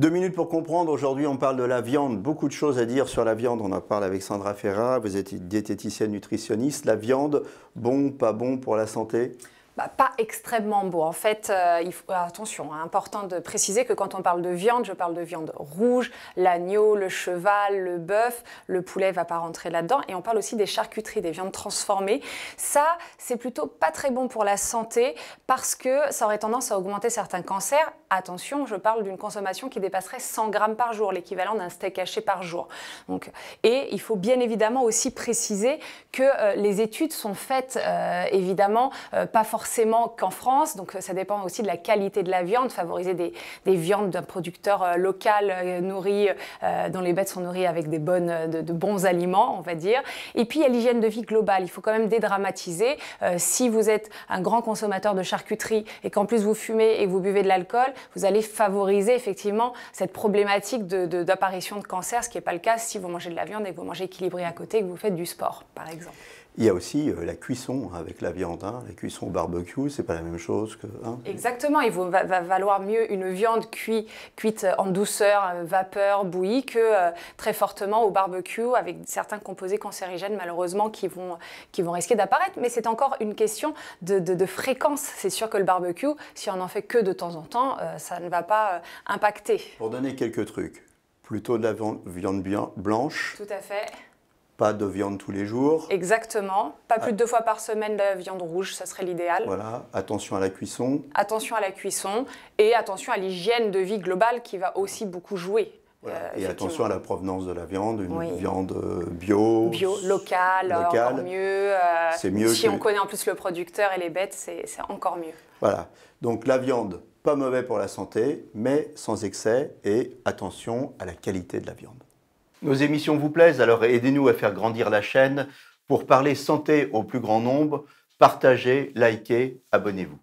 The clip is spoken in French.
Deux minutes pour comprendre. Aujourd'hui, on parle de la viande. Beaucoup de choses à dire sur la viande. On en parle avec Sandra Ferra. Vous êtes diététicienne nutritionniste. La viande, bon, pas bon pour la santé bah, pas extrêmement beau. En fait, euh, attention, hein, important de préciser que quand on parle de viande, je parle de viande rouge, l'agneau, le cheval, le bœuf, le poulet va pas rentrer là-dedans. Et on parle aussi des charcuteries, des viandes transformées. Ça, c'est plutôt pas très bon pour la santé parce que ça aurait tendance à augmenter certains cancers. Attention, je parle d'une consommation qui dépasserait 100 grammes par jour, l'équivalent d'un steak haché par jour. Donc, et il faut bien évidemment aussi préciser que euh, les études sont faites, euh, évidemment, pas forcément forcément qu'en France. Donc ça dépend aussi de la qualité de la viande, favoriser des, viandes d'un producteur euh, local euh, nourri, euh, dont les bêtes sont nourries avec des bonnes, de, bons aliments, on va dire. Et puis il y a l'hygiène de vie globale. Il faut quand même dédramatiser. si vous êtes un grand consommateur de charcuterie et qu'en plus vous fumez et vous buvez de l'alcool, vous allez favoriser effectivement cette problématique d'apparition de, de cancer, ce qui n'est pas le cas si vous mangez de la viande et que vous mangez équilibré à côté et que vous faites du sport, par exemple. Il y a aussi euh, la cuisson avec la viande. Hein. La cuisson au barbecue, c'est pas la même chose que. Hein. Exactement, il va, valoir mieux une viande cuite, cuite en douceur, euh, vapeur, bouillie, que euh, très fortement au barbecue avec certains composés cancérigènes malheureusement qui vont, qui vont risquer d'apparaître. Mais c'est encore une question de, fréquence. C'est sûr que le barbecue, si on n'en fait que de temps en temps, ça ne va pas impacter. Pour donner quelques trucs, plutôt de la viande blanche. Tout à fait. Pas de viande tous les jours. Exactement. Pas ah. plus de deux fois par semaine de viande rouge, ça serait l'idéal. Voilà. Attention à la cuisson. Attention à la cuisson et attention à l'hygiène de vie globale qui va aussi beaucoup jouer. Euh, et attention à la provenance de la viande, une viande euh, bio, bio locale, encore mieux. Euh, c'est mieux. Si on connaît en plus le producteur et les bêtes, c'est encore mieux. Voilà. Donc la viande, pas mauvais pour la santé, mais sans excès et attention à la qualité de la viande. Nos émissions vous plaisent, alors aidez-nous à faire grandir la chaîne pour parler santé au plus grand nombre. Partagez, likez, abonnez-vous.